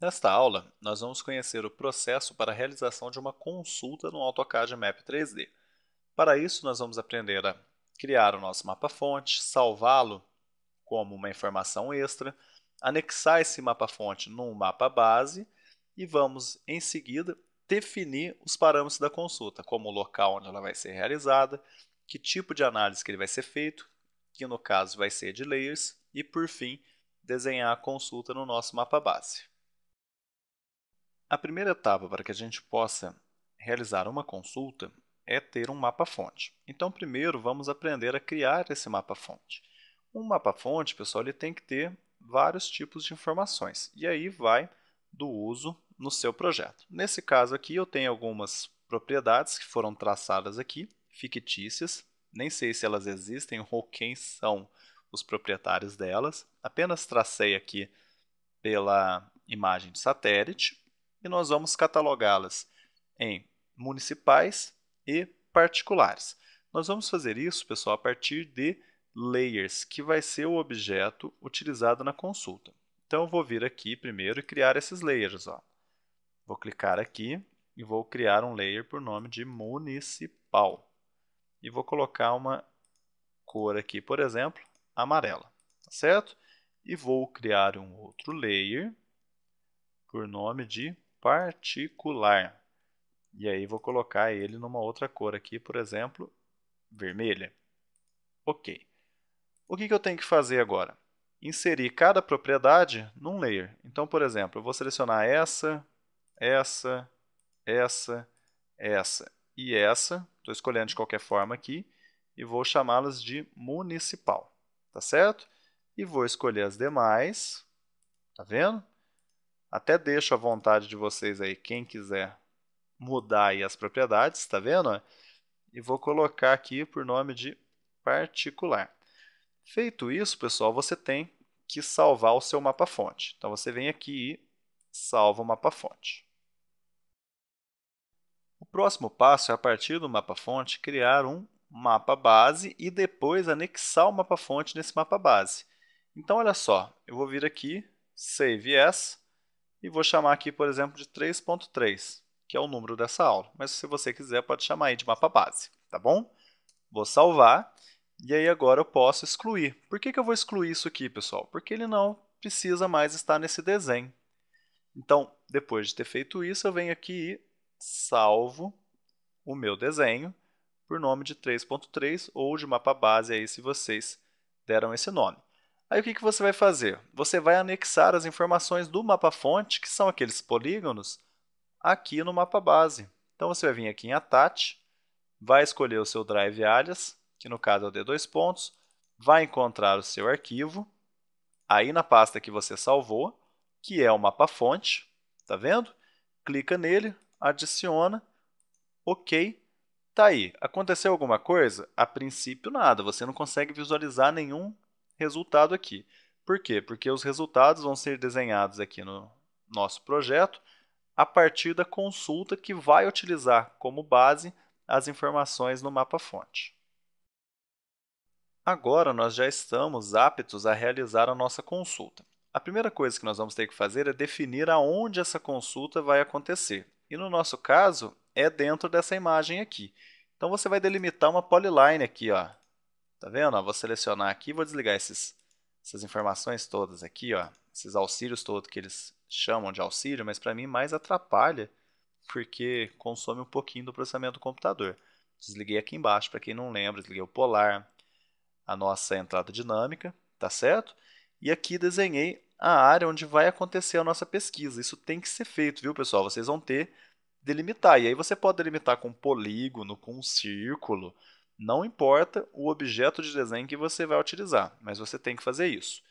Nesta aula, nós vamos conhecer o processo para a realização de uma consulta no AutoCAD Map 3D. Para isso, nós vamos aprender a criar o nosso mapa-fonte, salvá-lo como uma informação extra, anexar esse mapa-fonte num mapa base e vamos, em seguida, definir os parâmetros da consulta, como o local onde ela vai ser realizada, que tipo de análise que ele vai ser feito, que no caso vai ser de layers, e, por fim, desenhar a consulta no nosso mapa base. A primeira etapa para que a gente possa realizar uma consulta é ter um mapa-fonte. Então, primeiro, vamos aprender a criar esse mapa-fonte. Um mapa-fonte, pessoal, ele tem que ter vários tipos de informações, e aí vai do uso no seu projeto. Nesse caso aqui, eu tenho algumas propriedades que foram traçadas aqui, fictícias, nem sei se elas existem ou quem são os proprietários delas, apenas tracei aqui pela imagem de satélite, e nós vamos catalogá-las em municipais e particulares. Nós vamos fazer isso, pessoal, a partir de layers, que vai ser o objeto utilizado na consulta. Então, eu vou vir aqui primeiro e criar esses layers. Ó. Vou clicar aqui e vou criar um layer por nome de municipal. E vou colocar uma cor aqui, por exemplo, amarela, tá certo? E vou criar um outro layer por nome de particular. E aí vou colocar ele numa outra cor aqui, por exemplo, vermelha. Ok. O que, que eu tenho que fazer agora? Inserir cada propriedade num layer. Então, por exemplo, eu vou selecionar essa, essa, essa, essa e essa. Estou escolhendo de qualquer forma aqui e vou chamá-las de municipal, tá certo? E vou escolher as demais, tá vendo? Até deixo à vontade de vocês aí, quem quiser mudar aí as propriedades, tá vendo? E vou colocar aqui por nome de particular. Feito isso, pessoal, você tem que salvar o seu mapa-fonte. Então, você vem aqui e salva o mapa-fonte. O próximo passo é, a partir do mapa-fonte, criar um mapa base e depois anexar o mapa-fonte nesse mapa base. Então, olha só, eu vou vir aqui, Save As, e vou chamar aqui, por exemplo, de 3.3, que é o número dessa aula. Mas se você quiser, pode chamar aí de mapa base, tá bom? Vou salvar e aí agora eu posso excluir. Por que, que eu vou excluir isso aqui, pessoal? Porque ele não precisa mais estar nesse desenho. Então, depois de ter feito isso, eu venho aqui e salvo o meu desenho por nome de 3.3 ou de mapa base aí se vocês deram esse nome. Aí o que, que você vai fazer? Você vai anexar as informações do mapa-fonte, que são aqueles polígonos, aqui no mapa base. Então você vai vir aqui em Attach, vai escolher o seu Drive Alias, que no caso é o D2 pontos, vai encontrar o seu arquivo, aí na pasta que você salvou, que é o mapa-fonte, tá vendo? Clica nele, adiciona, ok, tá aí. Aconteceu alguma coisa? A princípio nada, você não consegue visualizar nenhum resultado aqui. Por quê? Porque os resultados vão ser desenhados aqui no nosso projeto a partir da consulta que vai utilizar como base as informações no mapa-fonte. Agora nós já estamos aptos a realizar a nossa consulta. A primeira coisa que nós vamos ter que fazer é definir aonde essa consulta vai acontecer. E no nosso caso, é dentro dessa imagem aqui. Então você vai delimitar uma polyline aqui, ó, Tá vendo? Ó, vou selecionar aqui, vou desligar esses, essas informações todas aqui, ó, esses auxílios todos que eles chamam de auxílio, mas para mim mais atrapalha porque consome um pouquinho do processamento do computador. Desliguei aqui embaixo, para quem não lembra, desliguei o polar, a nossa entrada dinâmica, tá certo? E aqui desenhei a área onde vai acontecer a nossa pesquisa. Isso tem que ser feito, viu, pessoal? Vocês vão ter delimitar. E aí você pode delimitar com polígono, com um círculo, não importa o objeto de desenho que você vai utilizar, mas você tem que fazer isso.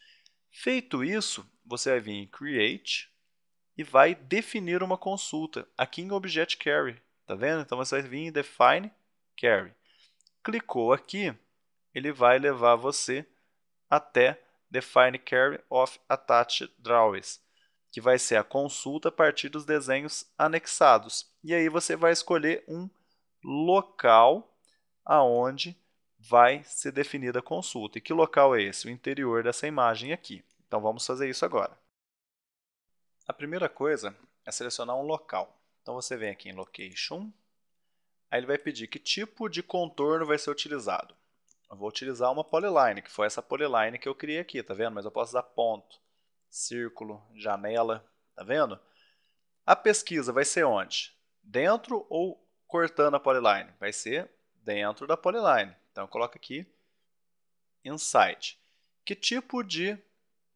Feito isso, você vai vir em Create e vai definir uma consulta aqui em Object Carry. Tá vendo? Então você vai vir em Define Carry. Clicou aqui, ele vai levar você até Define Carry of Attached Drawings, que vai ser a consulta a partir dos desenhos anexados. E aí você vai escolher um local aonde vai ser definida a consulta. E que local é esse? O interior dessa imagem aqui. Então vamos fazer isso agora. A primeira coisa é selecionar um local. Então você vem aqui em Location, aí ele vai pedir que tipo de contorno vai ser utilizado. Eu vou utilizar uma polyline, que foi essa polyline que eu criei aqui, tá vendo? Mas eu posso usar ponto, círculo, janela, tá vendo? A pesquisa vai ser onde? Dentro ou cortando a polyline? Vai ser dentro da polyline. Então eu coloco aqui inside. Que tipo de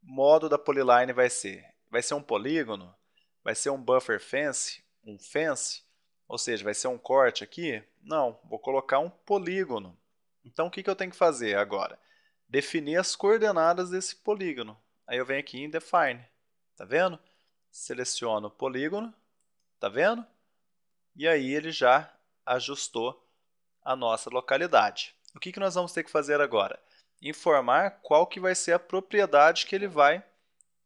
modo da polyline vai ser? Vai ser um polígono? Vai ser um buffer fence? Um fence? Ou seja, vai ser um corte aqui? Não, vou colocar um polígono. Então o que, eu tenho que fazer agora? Definir as coordenadas desse polígono. Aí eu venho aqui em Define, tá vendo? Seleciono o polígono, tá vendo? E aí ele já ajustou a nossa localidade. O que, que nós vamos ter que fazer agora? Informar qual que vai ser a propriedade que ele vai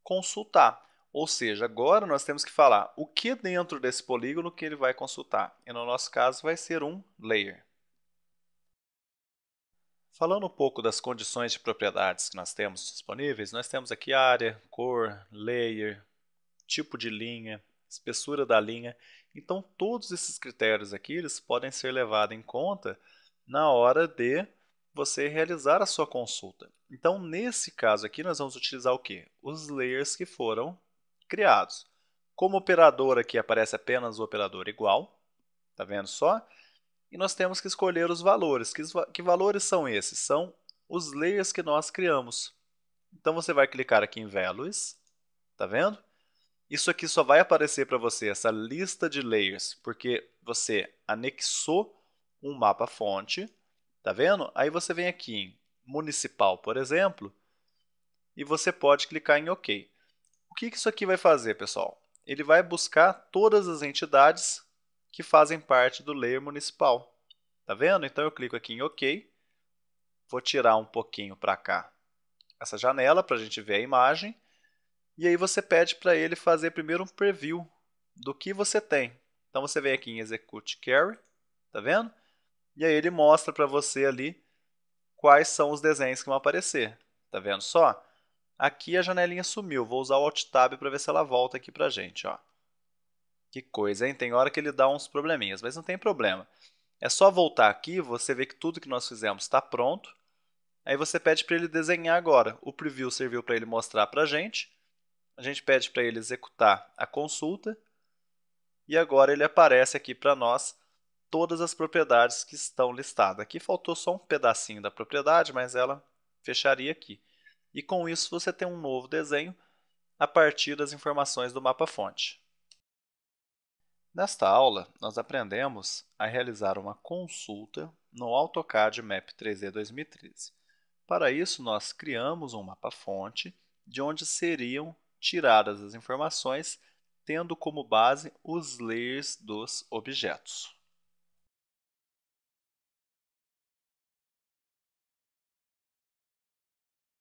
consultar. Ou seja, agora nós temos que falar o que dentro desse polígono que ele vai consultar. E no nosso caso vai ser um layer. Falando um pouco das condições de propriedades que nós temos disponíveis, nós temos aqui área, cor, layer, tipo de linha, espessura da linha então, todos esses critérios aqui eles podem ser levados em conta na hora de você realizar a sua consulta. Então, nesse caso aqui, nós vamos utilizar o quê? Os layers que foram criados. Como operador aqui aparece apenas o operador igual, tá vendo só? E nós temos que escolher os valores. Que, que valores são esses? São os layers que nós criamos. Então, você vai clicar aqui em Values, tá vendo? Isso aqui só vai aparecer para você, essa lista de layers, porque você anexou um mapa fonte, tá vendo? Aí você vem aqui em municipal, por exemplo, e você pode clicar em OK. O que isso aqui vai fazer, pessoal? Ele vai buscar todas as entidades que fazem parte do layer municipal. Tá vendo? Então eu clico aqui em OK, vou tirar um pouquinho para cá essa janela para a gente ver a imagem, e aí você pede para ele fazer primeiro um preview do que você tem. Então você vem aqui em Execute Carry, tá vendo? E aí ele mostra para você ali quais são os desenhos que vão aparecer. Tá vendo só? Aqui a janelinha sumiu. Vou usar o Alt Tab para ver se ela volta aqui pra gente, ó. Que coisa, hein? Tem hora que ele dá uns probleminhas, mas não tem problema. É só voltar aqui, você vê que tudo que nós fizemos está pronto. Aí você pede para ele desenhar agora. O preview serviu para ele mostrar para a gente. A gente pede para ele executar a consulta e agora ele aparece aqui para nós todas as propriedades que estão listadas. Aqui faltou só um pedacinho da propriedade, mas ela fecharia aqui. E com isso você tem um novo desenho a partir das informações do mapa-fonte. Nesta aula, nós aprendemos a realizar uma consulta no AutoCAD Map 3D 2013. Para isso, nós criamos um mapa-fonte de onde seriam tiradas as informações tendo como base os layers dos objetos.